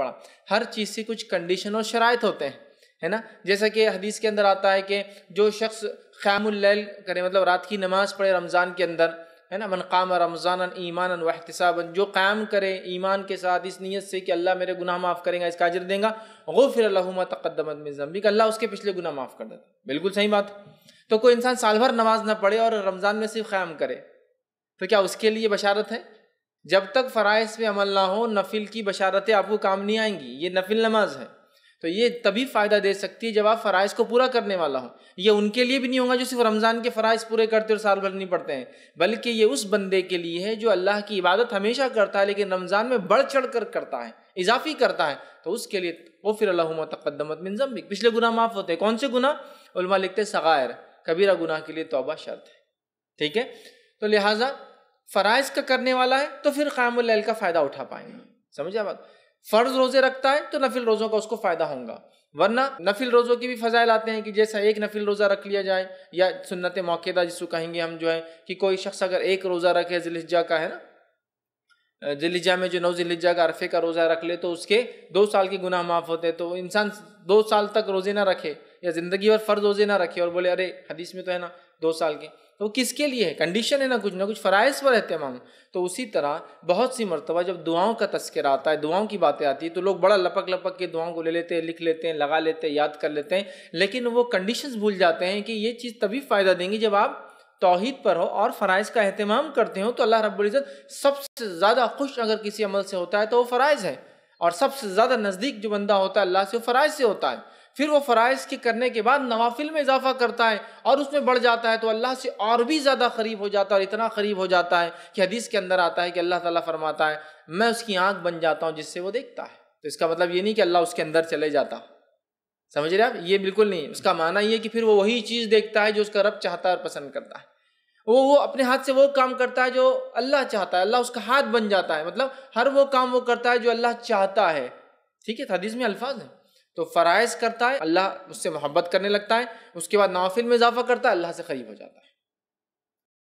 पड़ा हर चीज़ से कुछ कंडीशन और शरात होते हैं है ना जैसा कि हदीस के अंदर आता है कि जो शख्स ख़्यामुल करे मतलब रात की नमाज़ पढ़े रमज़ान के अंदर है ना मनकाम रमज़ान ईमान वहतसाबन जो क्याम करे ईमान के साथ इस नीयत से कि अल्लाह मेरे गुनाह माफ़ करेगा इसका अजर देगा वो फिर तकदमत में जम्बिक अल्लाह उसके पिछले गुनाह माफ़ कर देता बिल्कुल सही बात तो कोई इंसान साल भर नमाज ना पढ़े और रमज़ान में सिर्फ क़्याम करे तो क्या उसके लिए बशारत है जब तक फ़राइज़ पे अमल ना हो नफिल की बशारतें आपको काम नहीं आएंगी ये नफिल नमाज है तो ये तभी फ़ायदा दे सकती है जब आप फ़राइज़ को पूरा करने वाला हो ये उनके लिए भी नहीं होगा जो सिर्फ रमज़ान के फ़राइज़ पूरे करते और साल भर नहीं पड़ते हैं बल्कि ये उस बंदे के लिए है जो अल्लाह की इबादत हमेशा करता है लेकिन रमज़ान में बढ़ चढ़ कर करता है इजाफी करता है तो उसके लिए वो फिर अल्लाह तकदमत भी पिछले गुना माफ़ होते हैं कौन से गुना लिखते सग़ायर कबीरा गुनाह के लिए तोबा शर्त है ठीक है तो लिहाजा फ़राइज का करने वाला है तो फिर क़्यामल का फ़ायदा उठा पाएंगे समझे बात फ़र्ज़ रोज़े रखता है तो नफिल रोज़ों का उसको फ़ायदा होगा वरना नफिल रोज़ों की भी फ़जाइल आते हैं कि जैसा एक नफिल रोज़ा रख लिया जाए या सुन्नत मौकेदा जिसको कहेंगे हम जो है कि कोई शख्स अगर एक रोज़ा रखे जिलिजा का है ना जिलिजा में जो नौ जिलिजा का अरफे का रोज़ा रख ले तो उसके दो साल के गुनाह माफ़ होते हैं तो इंसान दो साल तक रोज़े ना रखे या ज़िंदगी भर फ़र्ज रोज़े ना रखे और बोले अरे हदीस में तो है ना दो साल के तो वो किसके लिए है कंडीशन है ना कुछ ना कुछ फ़राइज़ पर तमाम तो उसी तरह बहुत सी मरतबा जब दुआओं का तस्कर आता है दुआओं की बातें आती है तो लोग बड़ा लपक लपक के दुआओं को ले लेते हैं लिख लेते हैं लगा लेते हैं याद कर लेते हैं लेकिन वो कंडीशंस भूल जाते हैं कि ये चीज़ तभी फ़ायदा देंगी जब आप तोहद पर हो और फ़राइज़ का अहतमाम करते हो तो अल्लाह रब्ज़त सबसे ज़्यादा खुश अगर किसी अमल से होता है तो वो फ़राइज़ है और सबसे ज़्यादा नज़दीक जो बंदा होता है अल्लाह से वो फ़राइज़ से होता है फिर वो फ़रज़ के करने के बाद नवाफिल में इजाफा करता है और उसमें बढ़ जाता है तो अल्लाह से और भी ज़्यादा करीब हो जाता है और इतना करीब हो जाता है कि हदीस के अंदर आता है कि अल्लाह ताला फरमाता है मैं उसकी आंख बन जाता हूँ जिससे वो देखता है तो इसका मतलब ये नहीं कि अल्लाह उसके अंदर चले जाता समझ रहे आप ये बिल्कुल नहीं उसका माना ये कि फिर वो वही चीज़ देखता है जो उसका रब चाहता है और पसंद करता है वो वो अपने हाथ से वो काम करता है जो अल्लाह चाहता है अल्लाह उसका हाथ बन जाता है मतलब हर वो काम वो करता है जो अल्लाह चाहता है ठीक है तो हदीस में अल्फाज है तो फ़रज़ करता है अल्लाह उससे मोहब्बत करने लगता है उसके बाद नाफिल में इजाफा करता है अल्लाह से करीब हो जाता है